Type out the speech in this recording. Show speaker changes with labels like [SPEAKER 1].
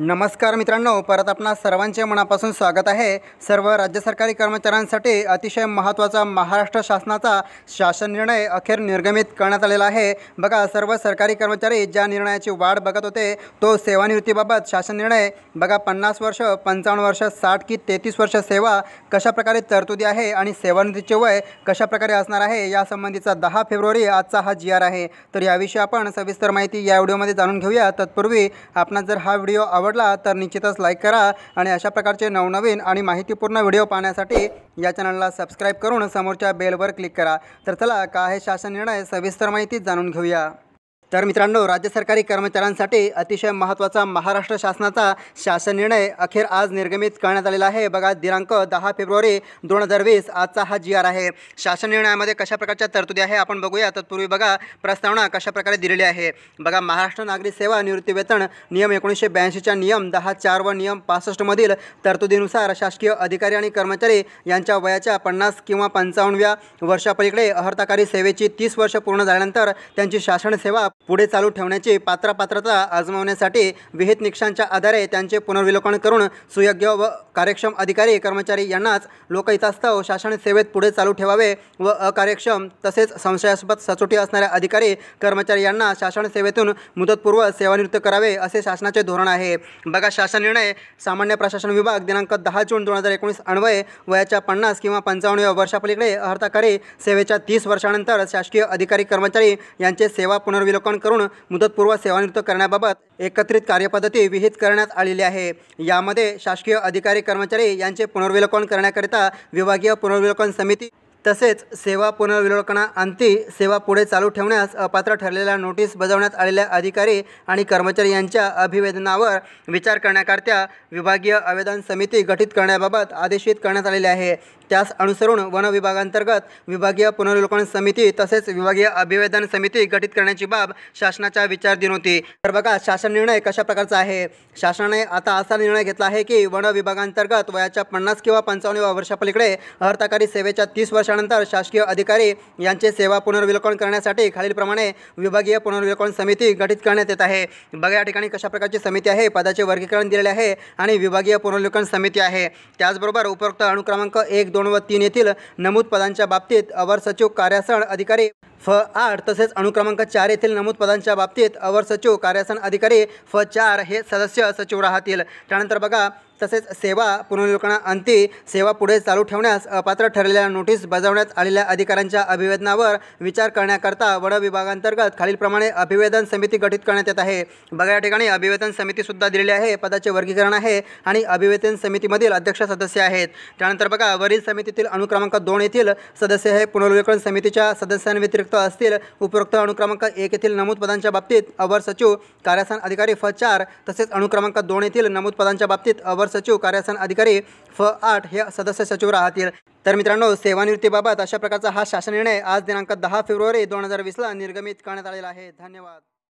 [SPEAKER 1] नमस्कार मित्रांनो परत आपणा सर्वांचे मनापासून स्वागत आहे सर्व राज्य सरकारी कर्मचाऱ्यांसाठी अतिशय महत्त्वाचा महाराष्ट्र शासनाचा शासन निर्णय अखेर निर्गमित करण्यात आलेला आहे बघा सर्व सरकारी कर्मचारी ज्या निर्णयाची वाढ बघत होते तो सेवानिवृत्तीबाबत शासन निर्णय बघा पन्नास वर्ष पंचावन्न वर्ष साठ की तेहतीस वर्ष सेवा कशाप्रकारे तरतुदी आहे आणि सेवानिवृत्तीचे वय कशाप्रकारे असणार आहे यासंबंधीचा दहा फेब्रुवारी आजचा हा जी आर आहे तर याविषयी आपण सविस्तर माहिती या व्हिडिओमध्ये जाणून घेऊया तत्पूर्वी आपण जर हा व्हिडिओ आवडला तर निश्चितच लाईक करा आणि अशा प्रकारचे नवनवीन आणि माहितीपूर्ण व्हिडिओ पाहण्यासाठी या चॅनलला सबस्क्राईब करून समोरच्या बेलवर क्लिक करा तर चला काय आहे शासन निर्णय सविस्तर माहिती जाणून घेऊया तर मित्रांनो राज्य सरकारी कर्मचाऱ्यांसाठी अतिशय महत्त्वाचा महाराष्ट्र शासनाचा शासन निर्णय अखेर आज निर्गमित करण्यात आलेला आहे बघा दिनांक दहा फेब्रुवारी दोन हजार वीस आजचा हा जी आर आहे शासन निर्णयामध्ये कशा प्रकारच्या तरतुदी आहे आपण बघूया तत्पूर्वी बघा प्रस्तावना कशा प्रकारे दिलेली आहे बघा महाराष्ट्र नागरी सेवा निवृत्तीवेतन नियम एकोणीसशे ब्याऐंशीच्या नियम दहा चार व नियम पासष्टमधील तरतुदीनुसार शासकीय अधिकारी आणि कर्मचारी यांच्या वयाच्या पन्नास किंवा पंचावन्नव्या वर्षापलीकडे अहर्ताकारी सेवेची तीस वर्ष पूर्ण झाल्यानंतर त्यांची शासन सेवा पुढे चालू ठेवण्याची पात्रापात्रता आजमावण्यासाठी विहित निकषांच्या आधारे त्यांचे पुनर्विलोकन करून सुयोग्य व कार्यक्षम अधिकारी कर्मचारी यांनाच लोकहितास्तव शासन सेवेत पुढे चालू ठेवावे व अकार्यक्षम तसेच संशयास्पद सचोटी असणाऱ्या अधिकारी कर्मचारी यांना शासन सेवेतून मुदतपूर्व सेवानिवृत्त करावे असे शासनाचे धोरण आहे बघा शासन निर्णय सामान्य प्रशासन विभाग दिनांक दहा जून दोन हजार एकोणीस अन्वये वयाच्या पन्नास किंवा पंचावन्नव्या वर्षापलीकडे अर्थाकारी सेवेच्या तीस वर्षानंतर शासकीय अधिकारी कर्मचारी यांचे सेवा पुनर्विलोकन सेवन करून मुदतपूर्व सेवानिवृत्त करण्याबाबत एकत्रित कार्यपद्धती विहित करण्यात आलेली आहे यामध्ये शासकीय अधिकारी कर्मचारी यांचे पुनर्विलोकन करण्याकरिता विभागीय पुनर्विलोकन समिती तसेच सेवा पुनर्विलोकनाअंती सेवा पुढे चालू ठेवण्यास अपात्र ठरलेल्या नोटीस बजावण्यात आलेल्या अधिकारी आणि कर्मचारी यांच्या अभिवेदनावर विचार करण्याकरता विभागीय आवेदन समिती गठीत करण्याबाबत आदेशित करण्यात आलेले आहे त्यास अनुसरून वन विभागांतर्गत विभागीय पुनर्विलोकन समिती तसेच विभागीय अभिवेदन समिती गठीत करण्याची बाब शासनाच्या दिन होती तर बघा शासन निर्णय कशा प्रकारचा आहे शासनाने आता असा निर्णय घेतला आहे की वन विभागांतर्गत वयाच्या पन्नास किंवा पंचावन्न वर्षापलीकडे अर्थकारी सेवेच्या तीस वर्षा प्रवेशानंतर शासकीय अधिकारी यांचे सेवा पुनर्विलोकन करण्यासाठी खालीलप्रमाणे विभागीय पुनर्विलोकन समिती गठीत करण्यात येत आहे बघा या ठिकाणी कशा प्रकारची समिती आहे पदाचे वर्गीकरण दिलेले आहे आणि विभागीय पुनर्विलोकन समिती आहे त्याचबरोबर उपरोक्त अनुक्रमांक एक दोन व तीन येथील नमूद पदांच्या बाबतीत अवर सचिव कार्यासन अधिकारी फ आठ तसेच अणुक्रमांक चार येथील नमूद पदांच्या बाबतीत अवर सचिव कार्यासन अधिकारी फ चार हे सदस्य सचिव राहतील त्यानंतर बघा तसेच सेवा अंती सेवा पुढे चालू ठेवण्यास अपात्र ठरलेल्या नोटीस बजावण्यात आलेल्या अधिकाऱ्यांच्या अभिवेदनावर विचार करण्याकरता वन विभागांतर्गत खालीलप्रमाणे अभिवेदन समिती गठीत करण्यात येत आहे बघा या ठिकाणी अभिवेदन समितीसुद्धा दिलेली आहे पदाचे वर्गीकरण आहे आणि अभिवेदन समितीमधील अध्यक्ष सदस्य आहेत त्यानंतर बघा वरील समितीतील अनुक्रमांक दोन येथील सदस्य हे पुनर्विकरण समितीच्या सदस्यांव्यतिरिक्त असतील उपरोक्त अनुक्रमांक एक येथील नमूद पदांच्या बाबतीत अवर सचिव कार्यस्थान अधिकारी फ चार तसेच अनुक्रमांक दोन येथील नमूद पदांच्या बाबतीत अवर सचिव कार्यासन अधिकारी फ आठ हे सदस्य सचिव राहतील तर मित्रांनो सेवानिवृत्तीबाबत अशा प्रकारचा हा शासन निर्णय आज दिनांक दहा फेब्रुवारी दोन हजार वीसला निर्गमित करण्यात आलेला आहे धन्यवाद